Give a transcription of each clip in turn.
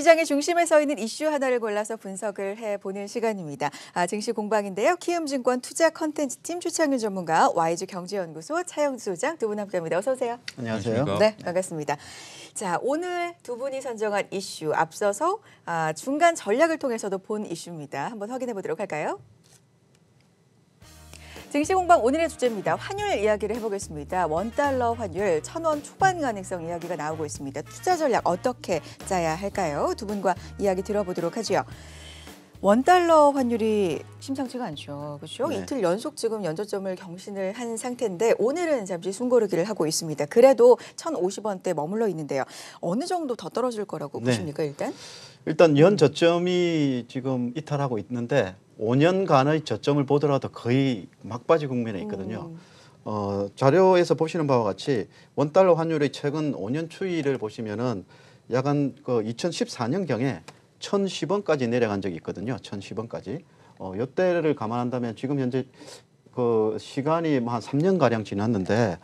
시장의 중심에 서 있는 이슈 하나를 골라서 분석을 해보는 시간입니다. 아, 증시 공방인데요. 키움증권 투자 컨텐츠 팀 추창윤 전문가, YG 경제연구소 차영수 소장 두 분 함께합니다. 어서 오세요. 안녕하세요. 네, 반갑습니다. 자, 오늘 두 분이 선정한 이슈 앞서서 아, 중간 전략을 통해서도 본 이슈입니다. 한번 확인해 보도록 할까요? 증시공방 오늘의 주제입니다. 환율 이야기를 해보겠습니다. 원달러 환율 천원 초반 가능성 이야기가 나오고 있습니다. 투자 전략 어떻게 짜야 할까요? 두 분과 이야기 들어보도록 하죠. 원달러 환율이 심상치가 않죠. 그렇죠? 네. 이틀 연속 지금 연저점을 경신을 한 상태인데 오늘은 잠시 숨고르기를 하고 있습니다. 그래도 천오십 원대 머물러 있는데요. 어느 정도 더 떨어질 거라고 네. 보십니까 일단? 일단 연 저점이 지금 이탈하고 있는데 5년간의 저점을 보더라도 거의 막바지 국면에 있거든요. 음. 어, 자료에서 보시는 바와 같이 원달러 환율의 최근 5년 추이를 보시면은 약간 그 2014년경에 1010원까지 내려간 적이 있거든요. 1010원까지. 어, 요때를 감안한다면 지금 현재 그 시간이 뭐 한 3년가량 지났는데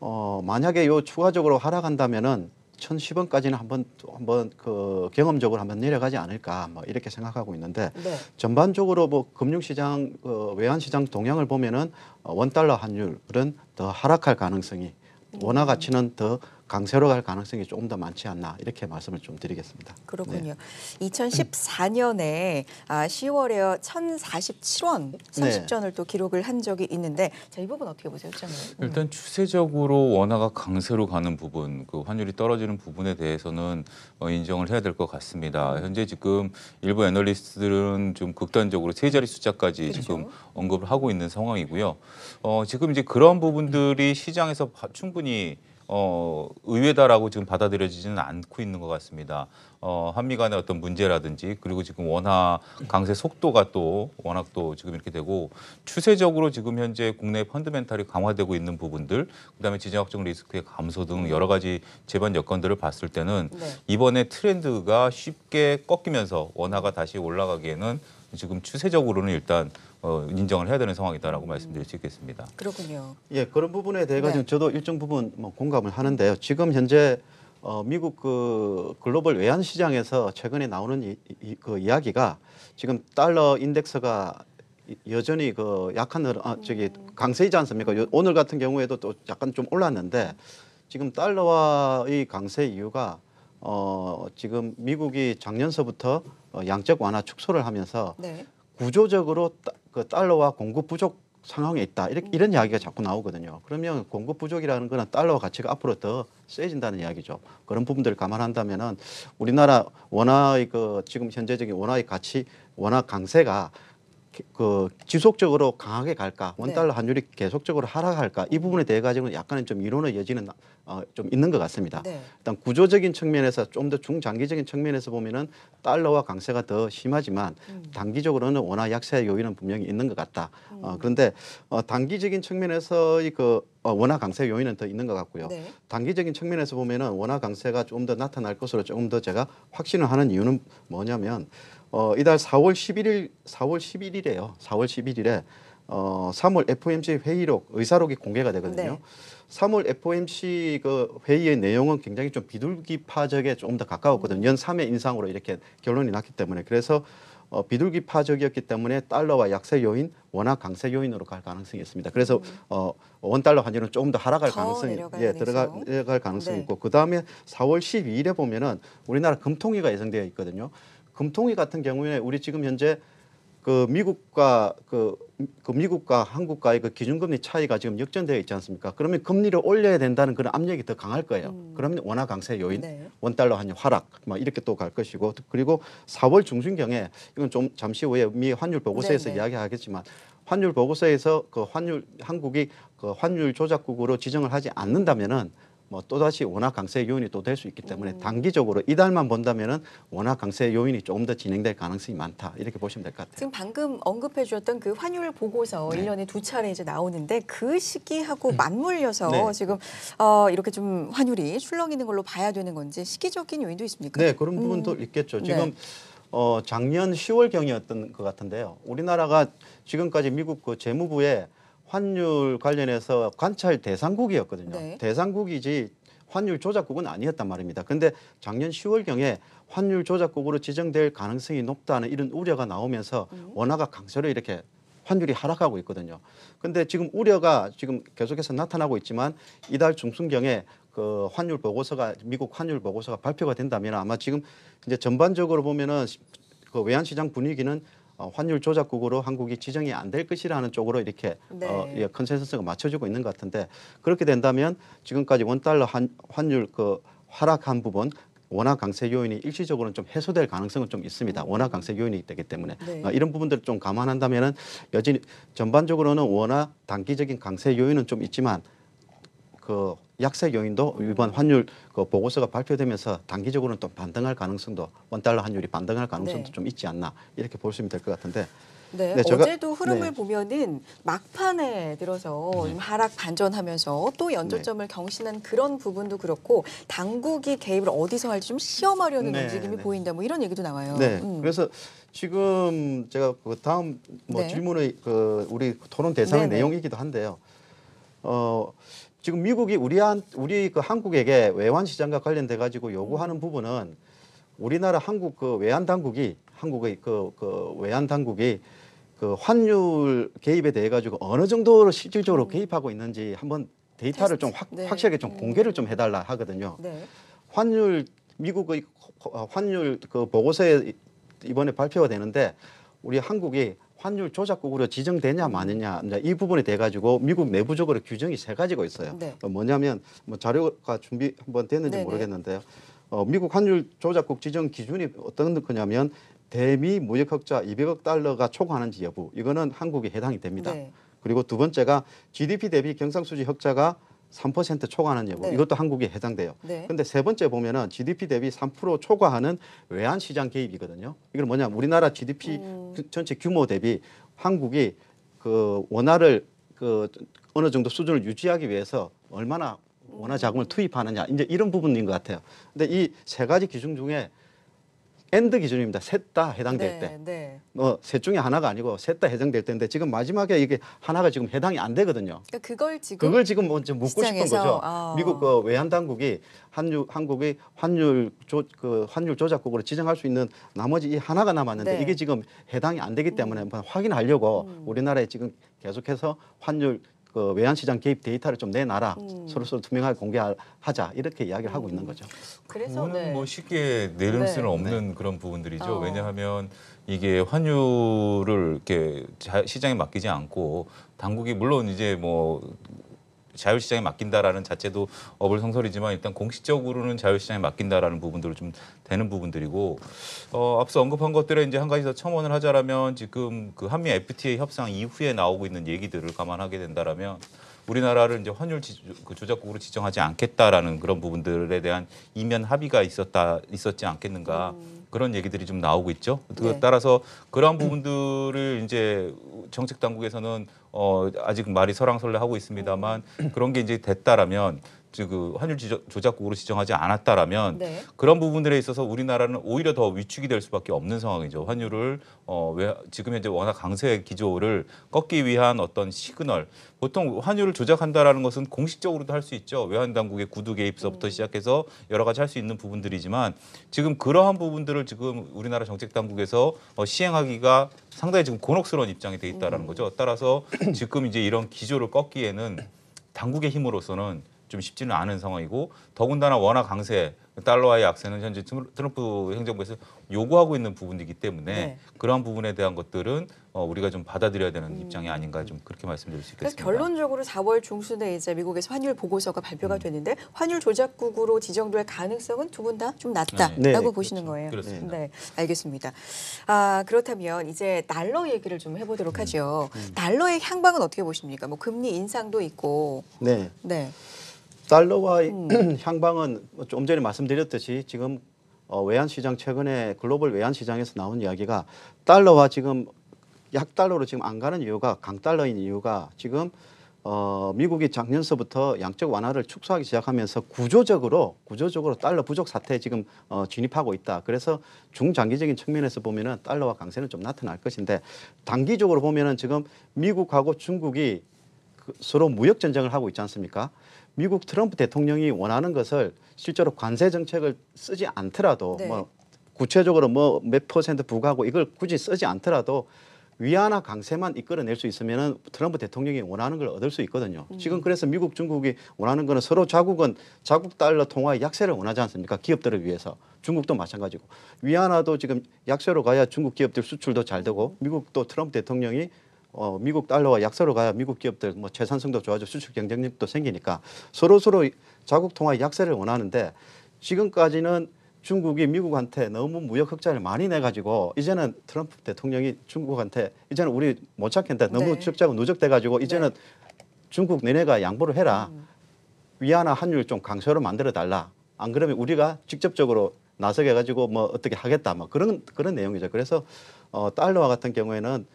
어, 만약에 요 추가적으로 하락한다면은 1,010원까지는 한번 한번 그 경험적으로 한번 내려가지 않을까 뭐 이렇게 생각하고 있는데 네. 전반적으로 뭐 금융시장 그 외환시장 동향을 보면은 어, 원 달러 환율은 더 하락할 가능성이 음. 원화 가치는 더 강세로 갈 가능성이 조금 더 많지 않나 이렇게 말씀을 좀 드리겠습니다. 그렇군요. 네. 2014년에 아, 10월에 1,047원 30전을 네. 또 기록을 한 적이 있는데 자, 이 부분 어떻게 보세요, 음. 일단 추세적으로 원화가 강세로 가는 부분, 그 환율이 떨어지는 부분에 대해서는 어, 인정을 해야 될 것 같습니다. 현재 지금 일부 애널리스트들은 좀 극단적으로 세 자리 숫자까지 그렇죠. 지금 언급을 하고 있는 상황이고요. 어, 지금 이제 그런 부분들이 시장에서 충분히 어, 의외다라고 지금 받아들여지지는 않고 있는 것 같습니다. 어, 한미 간의 어떤 문제라든지 그리고 지금 원화 강세 속도가 또 워낙 또 지금 이렇게 되고 추세적으로 지금 현재 국내 펀드멘탈이 강화되고 있는 부분들 그다음에 지정학적 리스크의 감소 등 여러 가지 재반 여건들을 봤을 때는 네. 이번에 트렌드가 쉽게 꺾이면서 원화가 다시 올라가기에는 지금 추세적으로는 일단 어, 인정을 해야 되는 상황이다라고 말씀드릴 수 있겠습니다. 그렇군요. 예, 그런 부분에 대해 서는 네. 저도 일정 부분 뭐 공감을 하는데요. 지금 현재 어, 미국 그 글로벌 외환 시장에서 최근에 나오는 이, 이, 그 이야기가 지금 달러 인덱스가 여전히 그 약한 흐 어, 아, 저기 음. 강세이지 않습니까? 요, 오늘 같은 경우에도 또 약간 좀 올랐는데 지금 달러와의 강세 이유가 어, 지금 미국이 작년서부터 어, 양적 완화 축소를 하면서 네. 구조적으로 따, 그 달러와 공급 부족 상황에 있다 이렇게, 음. 이런 이야기가 자꾸 나오거든요. 그러면 공급 부족이라는 거는 달러 가치가 앞으로 더 세진다는 이야기죠. 그런 부분들을 감안한다면은 우리나라 원화의 그 지금 현재적인 원화의 가치 원화 강세가 그 지속적으로 강하게 갈까 네. 원달러 환율이 계속적으로 하락할까 이 부분에 대해 가지고는 약간은좀 이론의 여지는 어, 좀 있는 것 같습니다. 네. 일단 구조적인 측면에서 좀 더 중장기적인 측면에서 보면은 달러와 강세가 더 심하지만 음. 단기적으로는 원화 약세 요인은 분명히 있는 것 같다. 어, 음. 어, 그런데 어, 단기적인 측면에서의 그 어, 원화 강세 요인은 더 있는 것 같고요. 네. 단기적인 측면에서 보면은 원화 강세가 좀 더 나타날 것으로 조금 더 제가 확신을 하는 이유는 뭐냐면 어, 이달 4월 11일 4월 11일에요. 4월 11일에 어, 3월 FOMC 회의록 의사록이 공개가 되거든요. 네. 3월 FOMC 그 회의의 내용은 굉장히 좀 비둘기파적에 조금 더 가까웠거든요. 연 3회 인상으로 이렇게 결론이 났기 때문에 그래서 어, 비둘기파적이었기 때문에 달러와 약세 요인, 원화 강세 요인으로 갈 가능성이 있습니다. 그래서 음. 어, 원 달러 환율은 조금 더 하락할 가능성이 예, 들어갈 가능성이 네. 있고 그 다음에 4월 12일에 보면은 우리나라 금통위가 예상되어 있거든요. 금통위 같은 경우에는 우리 지금 현재 그 미국과 그, 그 미국과 한국과의 그 기준금리 차이가 지금 역전되어 있지 않습니까? 그러면 금리를 올려야 된다는 그런 압력이 더 강할 거예요. 음. 그러면 원화 강세 요인, 네. 원 달러 환율 하락, 막 이렇게 또 갈 것이고 그리고 4월 중순경에 이건 좀 잠시 후에 미 환율 보고서에서 네네. 네. 이야기하겠지만 환율 보고서에서 그 환율 한국이 그 환율 조작국으로 지정을 하지 않는다면은 뭐 또다시 워낙 강세 요인이 또 될 수 있기 때문에 음. 단기적으로 이달만 본다면은 워낙 강세 요인이 조금 더 진행될 가능성이 많다 이렇게 보시면 될 것 같아요. 지금 방금 언급해 주셨던 그 환율 보고서 네. 1년에 두 차례 이제 나오는데 그 시기하고 음. 맞물려서 네. 지금 어, 이렇게 좀 환율이 출렁이는 걸로 봐야 되는 건지 시기적인 요인도 있습니까? 네 그런 음. 부분도 음. 있겠죠. 네. 지금 네. 어, 작년 10월경이었던 것 같은데요. 우리나라가 지금까지 미국 그 재무부에 환율 관련해서 관찰 대상국이었거든요. 네. 대상국이지 환율 조작국은 아니었단 말입니다. 근데 작년 10월경에 환율 조작국으로 지정될 가능성이 높다는 이런 우려가 나오면서 음. 원화가 강세로 이렇게 환율이 하락하고 있거든요. 근데 지금 우려가 지금 계속해서 나타나고 있지만 이달 중순경에 그 환율 보고서가 미국 환율 보고서가 발표가 된다면 아마 지금 이제 전반적으로 보면은 그 외환 시장 분위기는 어, 환율 조작국으로 한국이 지정이 안 될 것이라는 쪽으로 이렇게 네. 어, 예, 컨센서스가 맞춰지고 있는 것 같은데 그렇게 된다면 지금까지 원달러 한, 환율 그 하락한 부분 원화 강세 요인이 일시적으로는 좀 해소될 가능성은 좀 있습니다. 원화 강세 요인이 되기 때문에 네. 어, 이런 부분들을 좀 감안한다면은 여전히 전반적으로는 원화 단기적인 강세 요인은 좀 있지만 그 약세 요인도 이번 환율 그 보고서가 발표되면서 단기적으로는 또 반등할 가능성도 원달러 환율이 반등할 가능성도 네. 좀 있지 않나 이렇게 보시면 될 것 같은데 네, 네 어제도 흐름을 네. 보면은 막판에 들어서 네. 하락 반전하면서 또 연조점을 네. 경신한 그런 부분도 그렇고 당국이 개입을 어디서 할지 좀 시험하려는 네, 움직임이 네. 보인다 뭐 이런 얘기도 나와요. 네, 음. 그래서 지금 제가 그 다음 뭐 질문의 그 우리 토론 대상의 내용이기도 한데요. 어 지금 미국이 우리한 우리 그 한국에게 외환 시장과 관련돼 가지고 요구하는 부분은 우리나라 한국 그 외환 당국이 한국의 그, 그 외환 당국이 그 환율 개입에 대해 가지고 어느 정도로 실질적으로 음. 개입하고 있는지 한번 데이터를 좀 확, 네. 확실하게 좀 음. 공개를 좀 해달라 하거든요. 네. 환율 미국의 환율 그 보고서에 이번에 발표가 되는데 우리 한국이 환율 조작국으로 지정되냐 마느냐 이 부분이 돼가지고 미국 내부적으로 규정이 세 가지가 있어요. 네. 어, 뭐냐면 뭐 자료가 준비 한번 됐는지 네네. 모르겠는데요. 어, 미국 환율 조작국 지정 기준이 어떤 거냐면 대미 무역흑자 200억 달러가 초과하는지 여부 이거는 한국에 해당이 됩니다. 네. 그리고 두 번째가 GDP 대비 경상수지 흑자가 3% 초과하는 여부 네. 이것도 한국에 해당돼요. 그런데 네. 세 번째 보면은 GDP 대비 3% 초과하는 외환 시장 개입이거든요. 이건 뭐냐 우리나라 GDP 음. 그 전체 규모 대비 한국이 그 원화를 그 어느 정도 수준을 유지하기 위해서 얼마나 원화 자금을 투입하느냐 이제 이런 부분인 것 같아요. 근데 이 세 가지 기준 중에 엔드 기준입니다. 셋 다 해당될 네, 때. 네. 어, 셋 중에 하나가 아니고 셋 다 해당될 때인데 지금 마지막에 이게 하나가 지금 해당이 안 되거든요. 그러니까 그걸 지금 그걸 지금 먼저 뭐 묻고 시장에서, 싶은 거죠. 아. 미국 그 외환 당국이 한유, 한국의 환율 조, 그 환율 조작국으로 지정할 수 있는 나머지 이 하나가 남았는데 네. 이게 지금 해당이 안 되기 때문에 음. 한번 확인하려고 음. 우리나라에 지금 계속해서 환율 그 외환시장 개입 데이터를 좀 내놔라 음. 서로 서로 투명하게 공개하자 이렇게 이야기를 하고 있는 거죠. 그래서 네. 뭐 쉽게 내릴 네. 수는 네. 없는 네. 그런 부분들이죠. 어. 왜냐하면 이게 환율을 이렇게 시장에 맡기지 않고 당국이 물론 이제 뭐 자율시장에 맡긴다라는 자체도 어불성설이지만 일단 공식적으로는 자율시장에 맡긴다라는 부분들을 좀 되는 부분들이고 어, 앞서 언급한 것들에 이제 한 가지 더 첨언을 하자라면 지금 그 한미 FTA 협상 이후에 나오고 있는 얘기들을 감안하게 된다라면 우리나라를 이제 환율 지, 그 조작국으로 지정하지 않겠다라는 그런 부분들에 대한 이면 합의가 있었다 있었지 않겠는가 음. 그런 얘기들이 좀 나오고 있죠. 네. 따라서 그러한 부분들을 이제 정책 당국에서는 어, 아직 말이 설랑설레 하고 있습니다만 그런 게 이제 됐다라면 그 환율 지저, 조작국으로 지정하지 않았다라면 네. 그런 부분들에 있어서 우리나라는 오히려 더 위축이 될 수밖에 없는 상황이죠. 환율을 어, 왜, 지금 현재 워낙 강세 기조를 꺾기 위한 어떤 시그널. 보통 환율을 조작한다라는 것은 공식적으로도 할 수 있죠. 외환 당국의 구두 개입서부터 음. 시작해서 여러 가지 할 수 있는 부분들이지만 지금 그러한 부분들을 지금 우리나라 정책 당국에서 어, 시행하기가 상당히 지금 곤혹스러운 입장이 돼 있다라는 음. 거죠. 따라서 지금 이제 이런 기조를 꺾기에는 당국의 힘으로서는 좀 쉽지는 않은 상황이고 더군다나 원화 강세 달러와의 약세는 현재 트럼프 행정부에서 요구하고 있는 부분이기 때문에 네. 그러한 부분에 대한 것들은 어, 우리가 좀 받아들여야 되는 음. 입장이 아닌가 좀 그렇게 말씀드릴 수 있겠습니다. 결론적으로 4월 중순에 이제 미국에서 환율 보고서가 발표가 음. 되는데 환율 조작국으로 지정될 가능성은 두 분 다 좀 낮다라고 네. 네. 보시는 그렇죠. 거예요. 그렇습니다. 네, 알겠습니다. 아 그렇다면 이제 달러 얘기를 좀 해보도록 음. 하죠. 음. 달러의 향방은 어떻게 보십니까? 뭐 금리 인상도 있고. 네. 네. 달러와 음. 향방은 뭐 좀 전에 말씀드렸듯이 지금 어, 외환시장 최근에 글로벌 외환시장에서 나온 이야기가 달러와 지금 약달러로 지금 안 가는 이유가 강달러인 이유가 지금 어, 미국이 작년서부터 양적 완화를 축소하기 시작하면서 구조적으로 구조적으로 달러 부족 사태에 지금 어, 진입하고 있다. 그래서 중장기적인 측면에서 보면은 달러와 강세는 좀 나타날 것인데 단기적으로 보면은 지금 미국하고 중국이 그, 서로 무역 전쟁을 하고 있지 않습니까? 미국 트럼프 대통령이 원하는 것을 실제로 관세 정책을 쓰지 않더라도 네. 뭐 구체적으로 뭐 몇 퍼센트 부과하고 이걸 굳이 쓰지 않더라도 위안화 강세만 이끌어낼 수 있으면은 트럼프 대통령이 원하는 걸 얻을 수 있거든요. 음. 지금 그래서 미국, 중국이 원하는 거는 서로 자국은 자국 달러 통화의 약세를 원하지 않습니까? 기업들을 위해서. 중국도 마찬가지고. 위안화도 지금 약세로 가야 중국 기업들 수출도 잘 되고 미국도 트럼프 대통령이 어, 미국 달러와 약세로 가야 미국 기업들 뭐 재산성도 좋아져 수출 경쟁력도 생기니까 서로 서로 자국 통화 약세를 원하는데 지금까지는 중국이 미국한테 너무 무역 흑자를 많이 내가지고 이제는 트럼프 대통령이 중국한테 이제는 우리 못 찾겠다 너무 네. 적자가 누적돼가지고 네. 이제는 네. 중국 너네가 양보를 해라 음. 위안화 환율 좀 강세로 만들어 달라 안 그러면 우리가 직접적으로 나서게 해 가지고 뭐 어떻게 하겠다 뭐 그런 그런 내용이죠 그래서 어, 달러와 같은 경우에는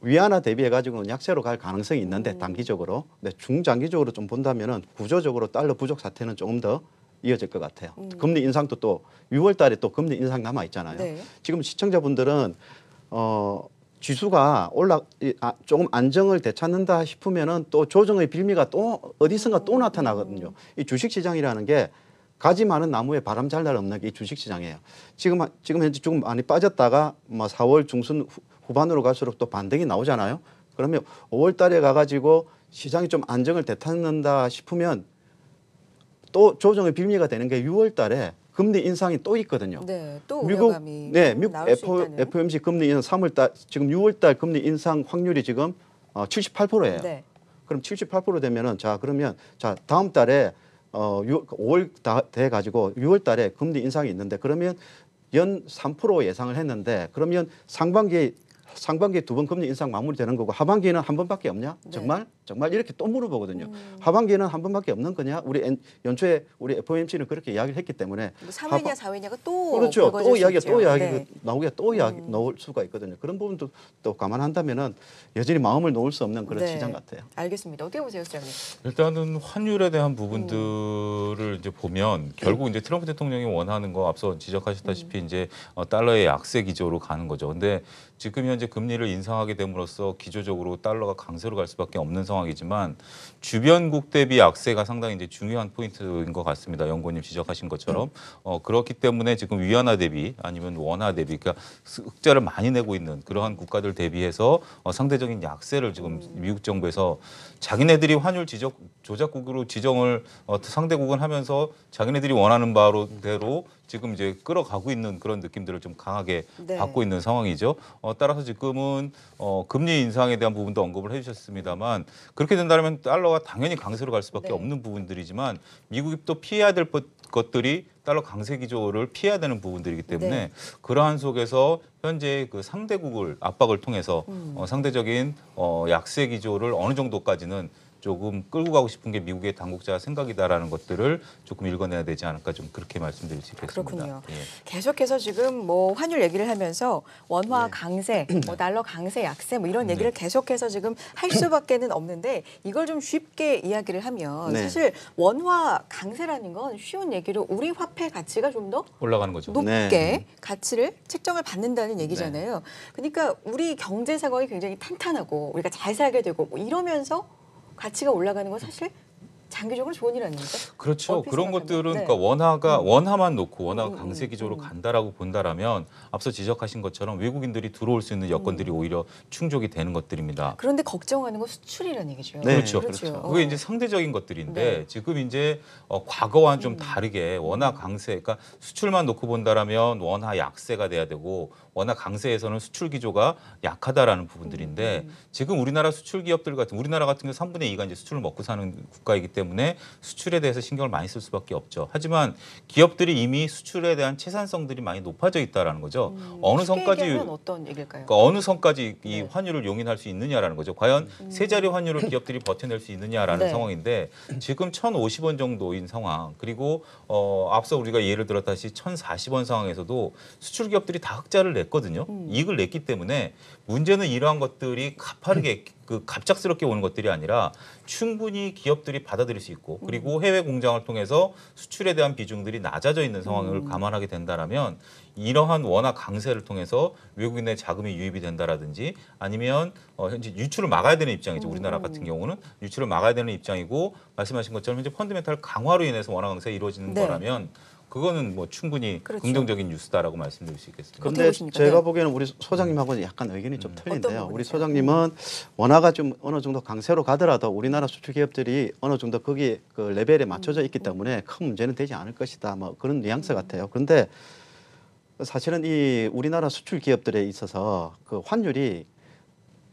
위안화 대비해 가지고는 약세로 갈 가능성이 있는데 음. 단기적으로 근데 중장기적으로 좀 본다면은 구조적으로 달러 부족 사태는 조금 더 이어질 것 같아요. 음. 금리 인상도 또 6월 달에 또 금리 인상 남아 있잖아요. 네. 지금 시청자분들은 어 지수가 올라 아, 조금 안정을 되찾는다 싶으면은 또 조정의 빌미가 또 어디선가 또 음. 나타나거든요. 이 주식 시장이라는 게 가지 많은 나무에 바람 잘 날 없는 게이 주식 시장이에요. 지금 지금 현재 조금 많이 빠졌다가 뭐 4월 중순 후, 후반으로 갈수록 또 반등이 나오잖아요. 그러면 5월 달에 가가지고 시장이 좀 안정을 되찾는다 싶으면 또 조정의 빌미가 되는 게 6월 달에 금리 인상이 또 있거든요. 네, 또 미국, 네, 미국 F, FOMC 금리 인상 3월 달 지금 6월 달 금리 인상 확률이 지금 어, 78%예요. 네. 그럼 78% 되면은 자 그러면 자 다음 달에 어 6, 5월 다 돼 가지고 6월 달에 금리 인상이 있는데 그러면 연 3% 예상을 했는데 그러면 상반기 상반기에 두 번 금리 인상 마무리되는 거고 하반기에는 한 번밖에 없냐? 네. 정말 정말 이렇게 또 물어보거든요. 음. 하반기에는 한 번밖에 없는 거냐? 우리 엔, 연초에 우리 FOMC는 그렇게 이야기를 했기 때문에 3회냐 뭐 하반, 4회냐가 또 그렇죠. 또 이야기가 또 이야기 네. 나오기가 또 이야기 음. 나올 수가 있거든요. 그런 부분도 또 감안한다면은 여전히 마음을 놓을 수 없는 그런 네. 시장 같아요. 알겠습니다. 어떻게 보세요, 시장님? 일단은 환율에 대한 부분들을 음. 이제 보면 네. 결국 이제 트럼프 대통령이 원하는 거 앞서 지적하셨다시피 음. 이제 어, 달러의 약세 기조로 가는 거죠. 근데 지금 현재 금리를 인상하게 됨으로써 기조적으로 달러가 강세로 갈 수밖에 없는 상황이지만 주변국 대비 약세가 상당히 이제 중요한 포인트인 것 같습니다. 연구님 지적하신 것처럼 어, 그렇기 때문에 지금 위안화 대비 아니면 원화 대비 그러니까 흑자를 많이 내고 있는 그러한 국가들 대비해서 어, 상대적인 약세를 지금 미국 정부에서 자기네들이 환율 지적 조작국으로 지정을 어, 상대국은 하면서 자기네들이 원하는 바로대로 지금 이제 끌어가고 있는 그런 느낌들을 좀 강하게 네. 받고 있는 상황이죠. 어, 따라서 지금은 어, 금리 인상에 대한 부분도 언급을 해주셨습니다만 그렇게 된다면 달러가 당연히 강세로 갈 수밖에 네. 없는 부분들이지만 미국이 또 피해야 될 것들이 달러 강세 기조를 피해야 되는 부분들이기 때문에 네. 그러한 속에서 현재 그 상대국을 압박을 통해서 음. 어, 상대적인 어, 약세 기조를 어느 정도까지는 조금 끌고 가고 싶은 게 미국의 당국자 생각이다라는 것들을 조금 읽어내야 되지 않을까 좀 그렇게 말씀드릴 수 있겠습니다. 그렇군요. 예. 계속해서 지금 뭐 환율 얘기를 하면서 원화 네. 강세, 뭐 달러 강세, 약세 뭐 이런 네. 얘기를 네. 계속해서 지금 할 수밖에는 없는데 이걸 좀 쉽게 이야기를 하면 네. 사실 원화 강세라는 건 쉬운 얘기로 우리 화폐 가치가 좀 더 올라가는 거죠. 높게 네. 네. 가치를 책정을 받는다는 얘기잖아요. 그러니까 우리 경제 상황이 굉장히 탄탄하고 우리가 잘 살게 되고 뭐 이러면서 가치가 올라가는 건 사실 장기적으로 좋은 일 아닙니까? 그렇죠. 그런 것들은 네. 그러니까 원화가 음. 원화만 놓고 원화가 음, 음, 강세 기조로 간다라고 본다라면 앞서 지적하신 것처럼 외국인들이 들어올 수 있는 여건들이 오히려 충족이 되는 것들입니다. 그런데 걱정하는 건 수출이라는 얘기죠. 네. 그렇죠. 그렇죠. 그렇죠. 그게 이제 상대적인 것들인데 네. 지금 이제 어, 과거와는 좀 다르게 원화 강세, 그러니까 수출만 놓고 본다라면 원화 약세가 돼야 되고 원화 강세에서는 수출 기조가 약하다라는 부분들인데 지금 우리나라 수출 기업들 같은 우리나라 같은 경우 3분의 2가 이제 수출을 먹고 사는 국가이기 때문에. 때문에 수출에 대해서 신경을 많이 쓸 수밖에 없죠. 하지만 기업들이 이미 수출에 대한 채산성들이 많이 높아져 있다라는 거죠. 음, 어느 선까지 어떤 얘기일까요? 그러니까 어느 선까지 이 네. 환율을 용인할 수 있느냐라는 거죠. 과연 음. 세 자리 환율을 기업들이 버텨낼 수 있느냐라는 네. 상황인데 지금 1,050원 정도인 상황 그리고 어, 앞서 우리가 예를 들었다시 1,040원 상황에서도 수출 기업들이 다 흑자를 냈거든요. 음. 이익을 냈기 때문에 문제는 이러한 것들이 가파르게 그 갑작스럽게 오는 것들이 아니라 충분히 기업들이 받아들일 수 있고 그리고 음. 해외 공장을 통해서 수출에 대한 비중들이 낮아져 있는 상황을 음. 감안하게 된다라면 이러한 원화 강세를 통해서 외국인의 자금이 유입이 된다라든지 아니면 어, 현재 유출을 막아야 되는 입장이죠. 우리나라 같은 음. 경우는 유출을 막아야 되는 입장이고 말씀하신 것처럼 현재 펀드멘탈 강화로 인해서 원화 강세가 이루어지는 네. 거라면 그거는 뭐 충분히 그렇죠. 긍정적인 뉴스다라고 말씀드릴 수 있겠습니다. 근데 제가 네. 보기에는 우리 소장님하고 약간 의견이 음. 좀 틀린데요. 우리 소장님은 원화가 좀 어느 정도 강세로 가더라도 우리나라 수출 기업들이 어느 정도 거기 그 레벨에 맞춰져 있기 음. 때문에 큰 문제는 되지 않을 것이다. 뭐 그런 뉘앙스 음. 같아요. 그런데 사실은 이 우리나라 수출 기업들에 있어서 그 환율이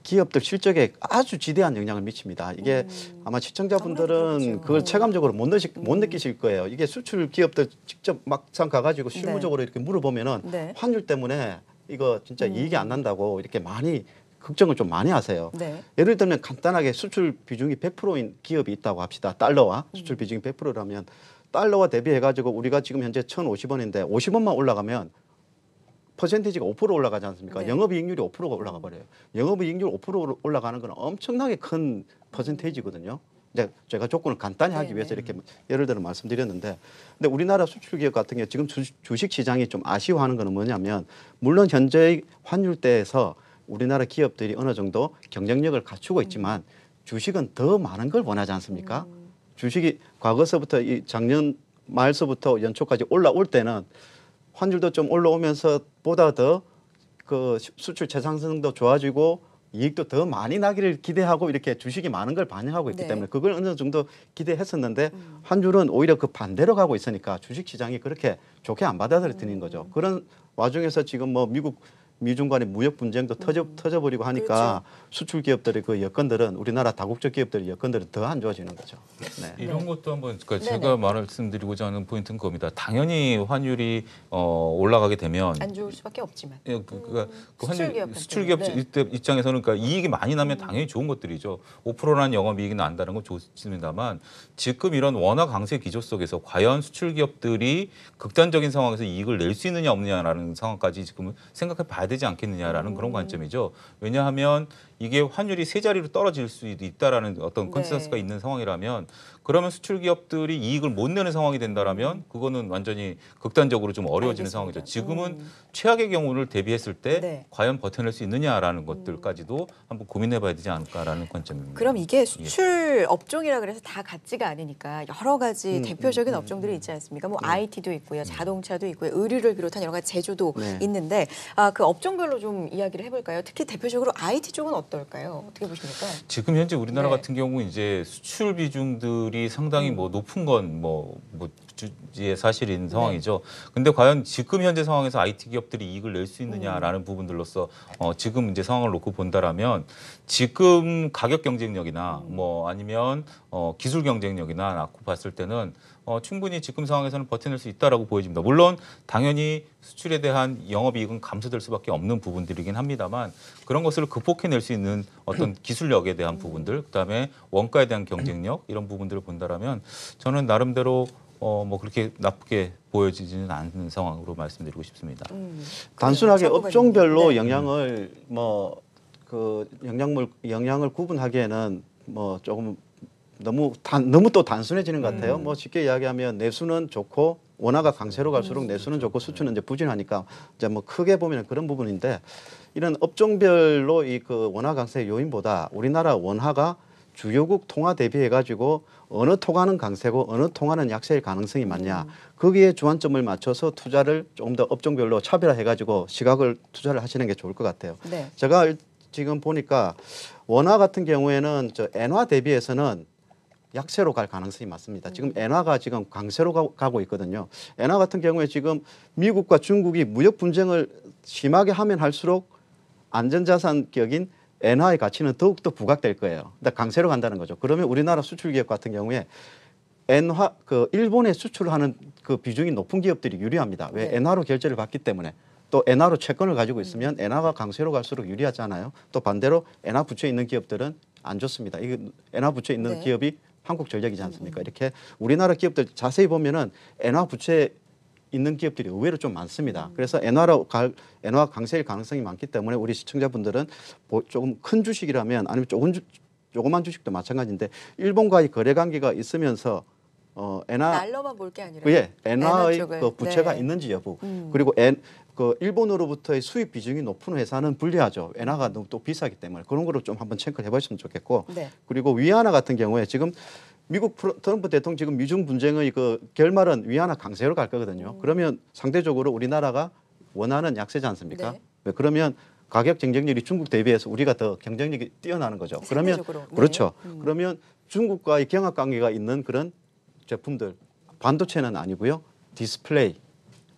기업들 실적에 아주 지대한 영향을 미칩니다. 이게 음, 아마 시청자분들은 그렇죠. 그걸 체감적으로 못, 느시, 음. 못 느끼실 거예요. 이게 수출 기업들 직접 막상 가가지고 네. 실무적으로 네. 이렇게 물어보면은 네. 환율 때문에 이거 진짜 음. 이익이 안 난다고 이렇게 많이 걱정을 좀 많이 하세요. 네. 예를 들면 간단하게 수출 비중이 100%인 기업이 있다고 합시다. 달러와 수출 음. 비중이 100%라면 달러와 대비해가지고 우리가 지금 현재 1,050원인데 50원만 올라가면 퍼센테이지가 5% 올라가지 않습니까? 네. 영업이익률이 5%가 올라가 버려요. 영업이익률 5% 올라가는 건 엄청나게 큰 퍼센테이지거든요. 이제 제가 조건을 간단히 하기 네 위해서 이렇게 예를 들어 말씀드렸는데, 근데 우리나라 수출 기업 같은 경우 지금 주식 시장이 좀 아쉬워하는 건 뭐냐면 물론 현재 환율대에서 우리나라 기업들이 어느 정도 경쟁력을 갖추고 음. 있지만 주식은 더 많은 걸 원하지 않습니까? 음. 주식이 과거서부터 이 작년 말서부터 연초까지 올라올 때는 환율도 좀 올라오면서 보다 더 그 수출 재상승도 좋아지고 이익도 더 많이 나기를 기대하고 이렇게 주식이 많은 걸 반영하고 있기 네. 때문에 그걸 어느 정도 기대했었는데 음. 환율은 오히려 그 반대로 가고 있으니까 주식 시장이 그렇게 좋게 안 받아들이는 음. 거죠. 그런 와중에서 지금 뭐 미국 미중 간의 무역 분쟁도 터져, 음. 터져버리고 하니까 그렇죠. 수출 기업들의 그 여건들은 우리나라 다국적 기업들의 여건들은 더 안 좋아지는 거죠. 네. 이런 네. 것도 한번 그러니까 제가 네. 말씀드리고자 하는 포인트는 겁니다. 당연히 환율이 어, 올라가게 되면 안 좋을 수밖에 없지만 예, 그, 그그 음, 환율, 수출 기업 수출 기업 네. 입장에서는 그러니까 이익이 많이 나면 음. 당연히 좋은 것들이죠. 5%라는 영업 이익이 난다는 건 좋습니다만 지금 이런 원화 강세 기조 속에서 과연 수출 기업들이 극단적인 상황에서 이익을 낼 수 있느냐 없느냐라는 상황까지 지금 생각해 봐야 되지 않겠느냐라는 그런 음. 관점이죠. 왜냐하면 이게 환율이 세 자리로 떨어질 수도 있다라는 어떤 네. 컨센서스가 네. 있는 상황이라면 그러면 수출 기업들이 이익을 못 내는 상황이 된다라면 음. 그거는 완전히 극단적으로 좀 어려워지는 알겠습니다. 상황이죠. 지금은 음. 최악의 경우를 대비했을 때 네. 과연 버텨낼 수 있느냐라는 음. 것들까지도 한번 고민해봐야 되지 않을까라는 관점입니다. 그럼 이게 예. 수출 예. 업종이라 그래서 다 같지가 않으니까 여러 가지 음, 대표적인 음, 업종들이 있지 않습니까? 뭐 네. 예. IT도 있고요, 자동차도 있고요, 의류를 비롯한 여러 가지 제조도 네. 있는데 아, 그 업종별로 좀 이야기를 해볼까요? 특히 대표적으로 IT 쪽은 어떤 어떨까요? 어떻게 보십니까? 지금 현재 우리나라 네. 같은 경우 이제 수출 비중들이 상당히 뭐 음. 높은 건 뭐 뭐, 뭐 주지의 사실인 네. 상황이죠. 네. 근데 과연 지금 현재 상황에서 IT 기업들이 이익을 낼 수 있느냐라는 음. 부분들로서 어, 지금 이제 상황을 놓고 본다라면 지금 가격 경쟁력이나 음. 뭐 아니면 어, 기술 경쟁력이나 낳고 봤을 때는 어, 충분히 지금 상황에서는 버텨낼 수 있다라고 보여집니다. 물론 당연히 수출에 대한 영업이익은 감소될 수밖에 없는 부분들이긴 합니다만 그런 것을 극복해낼 수 있는 어떤 음. 기술력에 대한 음. 부분들, 그다음에 원가에 대한 경쟁력 이런 부분들을 본다라면 저는 나름대로 어, 뭐 그렇게 나쁘게 보여지지는 않는 상황으로 말씀드리고 싶습니다. 음. 단순하게 업종별로 네. 영향을 뭐 그 영양물 영양을 구분하기에는 뭐 조금 너무 단 너무 또 단순해지는 것 같아요. 음. 뭐 쉽게 이야기하면 내수는 좋고 원화가 강세로 음. 갈수록 내수는 좋고 그렇죠. 수출은 이제 부진하니까 이제 뭐 크게 보면 그런 부분인데 이런 업종별로 이 그 원화 강세 요인보다 우리나라 원화가 주요국 통화 대비해 가지고 어느 통화는 강세고 어느 통화는 약세일 가능성이 많냐 음. 거기에 주안점을 맞춰서 투자를 조금 더 업종별로 차별화해 가지고 시각을 투자를 하시는 게 좋을 것 같아요. 네. 제가 지금 보니까 원화 같은 경우에는 저 엔화 대비해서는 약세로 갈 가능성이 많습니다. 지금 음. 엔화가 지금 강세로 가, 고 있거든요. 엔화 같은 경우에 지금 미국과 중국이 무역 분쟁을 심하게 하면 할수록 안전자산 격인 엔화의 가치는 더욱더 부각될 거예요. 그러니까 강세로 간다는 거죠. 그러면 우리나라 수출 기업 같은 경우에 엔화 그 일본에 수출하는 그 비중이 높은 기업들이 유리합니다. 왜 네. 엔화로 결제를 받기 때문에 또 엔화로 채권을 가지고 있으면 음. 엔화가 강세로 갈수록 유리하잖아요. 또 반대로 엔화 부채 있는 기업들은 안 좋습니다. 이거 엔화 부채 있는 네. 기업이 한국 전략이지 않습니까? 음, 음. 이렇게 우리나라 기업들 자세히 보면은 엔화 부채 있는 기업들이 의외로 좀 많습니다. 그래서 엔화로 갈, 엔화 강세일 가능성이 많기 때문에 우리 시청자분들은 뭐 조금 큰 주식이라면 아니면 조금 주, 조그만 주식도 마찬가지인데 일본과의 거래 관계가 있으면서 어 엔화 달러만 볼 게 아니라 예, 엔화의 그 부채가 네. 있는지 여부 음. 그리고 엔, 그 일본으로부터의 수입 비중이 높은 회사는 불리하죠. 엔화가 너무 또 비싸기 때문에 그런 거를좀 한번 체크를 해보시면 좋겠고 네. 그리고 위안화 같은 경우에 지금 미국 트럼프 대통령 지금 미중 분쟁의 그 결말은 위안화 강세로 갈 거거든요. 음. 그러면 상대적으로 우리나라가 원하는 약세지 않습니까? 네. 네, 그러면 가격 경쟁률이 중국 대비해서 우리가 더 경쟁력이 뛰어나는 거죠. 네, 그러면 네. 그렇죠. 음. 그러면 중국과의 경합 관계가 있는 그런 제품들 반도체는 아니고요. 디스플레이,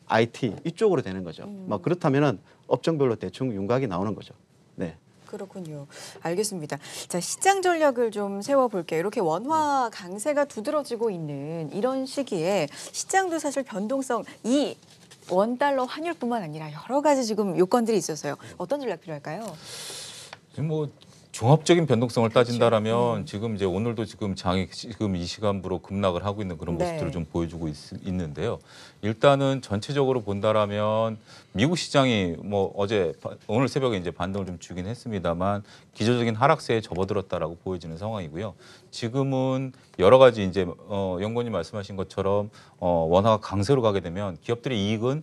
IT 이쪽으로 되는 거죠. 음. 뭐 그렇다면은 업종별로 대충 윤곽이 나오는 거죠. 네. 그렇군요. 알겠습니다. 자, 시장 전략을 좀 세워볼게요. 이렇게 원화 네. 강세가 두드러지고 있는 이런 시기에 시장도 사실 변동성 이 원달러 환율뿐만 아니라 여러 가지 지금 요건들이 있어서요. 어떤 전략 필요할까요? 지금 뭐 종합적인 변동성을 그렇죠. 따진다라면 음. 지금 이제 오늘도 지금 장이 지금 이 시간부로 급락을 하고 있는 그런 네. 모습들을 네. 좀 보여주고 있, 있 는데요 일단은 전체적으로 본다라면 미국 시장이 뭐 어제 오늘 새벽에 이제 반등을 좀 주긴 했습니다만 기조적인 하락세에 접어들었다라고 보여지는 상황이고요. 지금은 여러 가지 이제 어, 연구원님 말씀하신 것처럼 어, 원화가 강세로 가게 되면 기업들의 이익은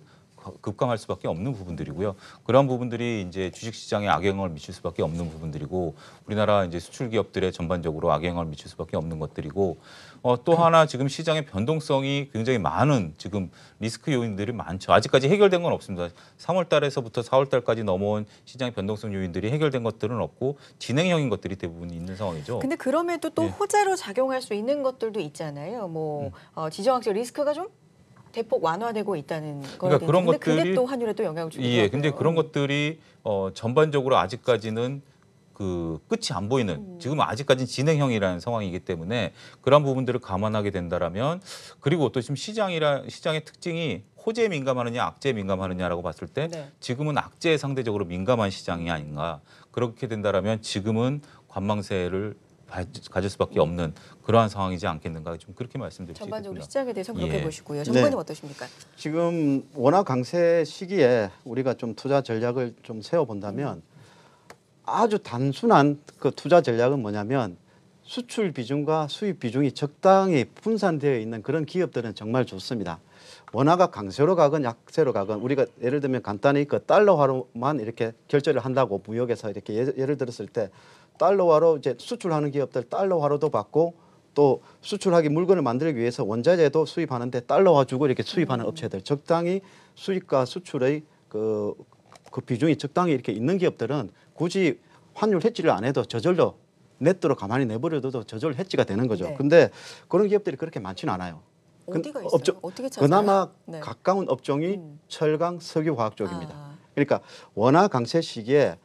급강할 수밖에 없는 부분들이고요. 그런 부분들이 이제 주식시장에 악영향을 미칠 수밖에 없는 부분들이고 우리나라 이제 수출 기업들의 전반적으로 악영향을 미칠 수밖에 없는 것들이고 어, 또 그 하나 지금 시장의 변동성이 굉장히 많은 지금 리스크 요인들이 많죠. 아직까지 해결된 건 없습니다. 3월달에서부터 4월달까지 넘어온 시장의 변동성 요인들이 해결된 것들은 없고 진행형인 것들이 대부분 있는 상황이죠. 근데 그럼에도 또 네. 호재로 작용할 수 있는 것들도 있잖아요. 뭐 음. 어, 지정학적 리스크가 좀 대폭 완화되고 있다는 거에 그러니까 그런 것들이 그게 또 환율에 또 영향을 주고 예, 근데 그런 것들이 어, 전반적으로 아직까지는 그 끝이 안 보이는 음. 지금 아직까지는 진행형이라는 상황이기 때문에 그런 부분들을 감안하게 된다라면 그리고 또 지금 시장이라 시장의 특징이 호재에 민감하느냐 악재에 민감하느냐라고 봤을 때 네. 지금은 악재에 상대적으로 민감한 시장이 아닌가 그렇게 된다라면 지금은 관망세를 가질 수밖에 없는 그러한 상황이지 않겠는가 좀 그렇게 말씀드리고 전반적으로 겠 시장에 대해서 그렇게 예. 보시고요. 네. 정관님 네. 어떠십니까? 지금 워낙 강세 시기에 우리가 좀 투자 전략을 좀 세워본다면 아주 단순한 그 투자 전략은 뭐냐면 수출 비중과 수입 비중이 적당히 분산되어 있는 그런 기업들은 정말 좋습니다. 원화가 강세로 가건 약세로 가건 우리가 예를 들면 간단히 그 달러화로만 이렇게 결제를 한다고 무역에서 이렇게 예, 예를 들었을 때 달러화로 이제 수출하는 기업들 달러화로도 받고 또 수출하기 물건을 만들기 위해서 원자재도 수입하는데 달러화 주고 이렇게 수입하는 음. 업체들 적당히 수입과 수출의 그, 그 비중이 적당히 이렇게 있는 기업들은 굳이 환율 해지를 안 해도 저절로 넷도로 가만히 내버려둬도 저절로 해지가 되는 거죠. 네. 근데 그런 기업들이 그렇게 많지는 않아요. 어디가 있어요? 업종, 어떻게 찾아요? 그나마 네. 가까운 업종이 음. 철강, 석유화학 쪽입니다. 아. 그러니까 원화 강세 시기에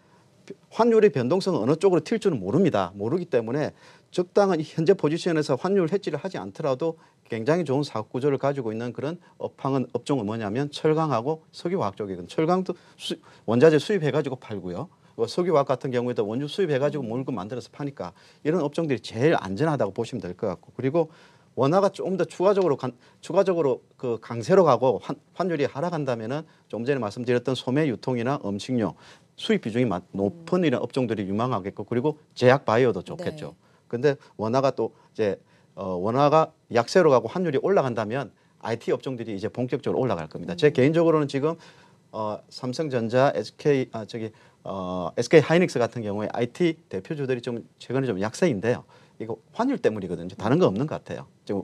환율의 변동성은 어느 쪽으로 튈지는 모릅니다. 모르기 때문에 적당한 현재 포지션에서 환율 해지를 하지 않더라도 굉장히 좋은 사업 구조를 가지고 있는 그런 업황은 업종은 뭐냐면 철강하고 석유화학 쪽이든 철강도 수, 원자재 수입해가지고 팔고요. 뭐 석유화학 같은 경우에도 원유 수입해가지고 몰금 만들어서 파니까 이런 업종들이 제일 안전하다고 보시면 될 것 같고 그리고 원화가 조금 더 추가적으로 간, 추가적으로 그 강세로 가고 환, 환율이 하락한다면은 좀 전에 말씀드렸던 소매 유통이나 음식료 수입 비중이 많, 높은 이런 업종들이 유망하겠고 그리고 제약 바이오도 좋겠죠. 네. 근데 원화가 또 이제 어, 원화가 약세로 가고 환율이 올라간다면 IT 업종들이 이제 본격적으로 올라갈 겁니다. 음. 제 개인적으로는 지금 어, 삼성전자, SK 아 저기 어, SK 하이닉스 같은 경우에 IT 대표주들이 좀 최근에 좀 약세인데요. 이거 환율 때문이거든요. 다른 거 없는 것 같아요. 지금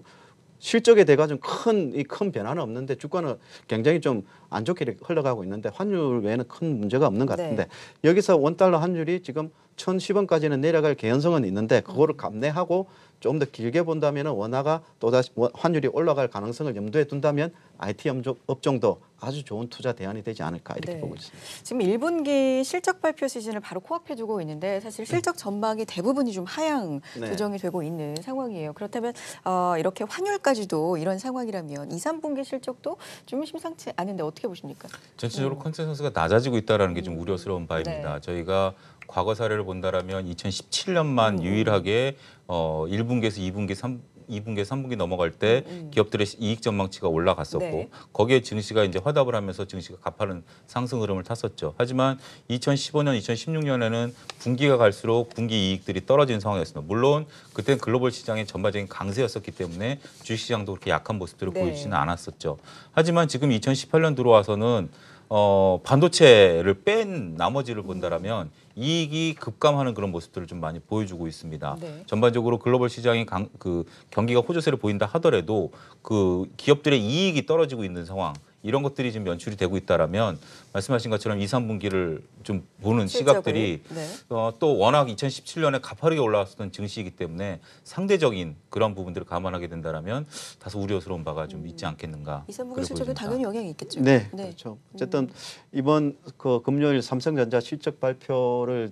실적에 대가 좀 큰 이큰 큰 변화는 없는데 주가는 굉장히 좀안 좋게 흘러가고 있는데 환율 외에는 큰 문제가 없는 것 네. 같은데 네. 여기서 원달러 환율이 지금 1010원까지는 내려갈 개연성은 있는데 그거를 음. 감내하고 좀 더 길게 본다면 원화가 또다시 환율이 올라갈 가능성을 염두에 둔다면 IT 업종도 아주 좋은 투자 대안이 되지 않을까 이렇게 네. 보고 있습니다. 지금 1분기 실적 발표 시즌을 바로 코앞에 두고 있는데 사실 실적 전망이 대부분이 좀 하향 네. 조정이 되고 있는 상황이에요. 그렇다면 어, 이렇게 환율까지도 이런 상황이라면 2, 3분기 실적도 좀 심상치 않은데 어떻게 어떻게 보십니까? 전체적으로 음. 컨센서스가 낮아지고 있다는 게좀 음. 우려스러운 네. 바입니다. 네. 저희가 과거 사례를 본다면 2017년만 음. 유일하게 어, 1분기에서 2분기, 3, 2분기, 3분기 넘어갈 때 음. 음. 기업들의 이익 전망치가 올라갔었고 네. 거기에 증시가 이제 화답을 하면서 증시가 가파른 상승 흐름을 탔었죠. 하지만 2015년, 2016년에는 분기가 갈수록 분기 이익들이 떨어진 상황이었습니다. 물론 그때는 글로벌 시장의 전반적인 강세였었기 때문에 주식시장도 그렇게 약한 모습들을 네. 보이지는 않았었죠. 하지만 지금 2018년 들어와서는 어, 반도체를 뺀 나머지를 본다라면 음. 이익이 급감하는 그런 모습들을 좀 많이 보여주고 있습니다. 네. 전반적으로 글로벌 시장이 강, 그 경기가 호조세를 보인다 하더라도 그 기업들의 이익이 떨어지고 있는 상황 이런 것들이 지금 연출이 되고 있다라면 말씀하신 것처럼 2, 3분기를 좀 보는 시각들이 네. 어, 또 워낙 2017년에 가파르게 올라왔던 증시이기 때문에 상대적인 그런 부분들을 감안하게 된다라면 다소 우려스러운 바가 좀 음. 있지 않겠는가. 2, 3분기 실적에 당연히 영향이 있겠죠. 네, 네. 그렇죠. 음. 어쨌든 이번 그 금요일 삼성전자 실적 발표를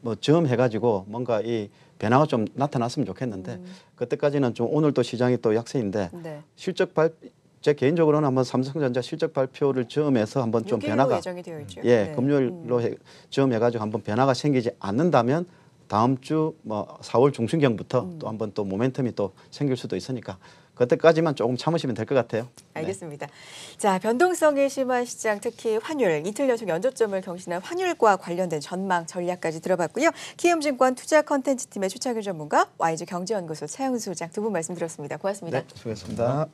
뭐 점해가지고 뭔가 이 변화가 좀 나타났으면 좋겠는데 음. 그때까지는 좀 오늘도 시장이 또 약세인데 네. 실적 발제 개인적으로는 한번 삼성전자 실적 발표를 점해서 한번 좀 변화가 예정이 되어 있죠. 예, 네. 금요일로 음. 해, 점해가지고 한번 변화가 생기지 않는다면 다음 주뭐 4월 중순경부터 음. 또 한번 또 모멘텀이 또 생길 수도 있으니까 그때까지만 조금 참으시면 될 것 같아요. 네. 알겠습니다. 네. 자, 변동성이 심한 시장, 특히 환율, 이틀 연속 연조점을 경신한 환율과 관련된 전망, 전략까지 들어봤고요. 키움증권 투자 컨텐츠팀의 추차균 전문가, YG 경제연구소 차영수 소장 두 분 말씀 드렸습니다 고맙습니다. 네, 수고하셨습니다.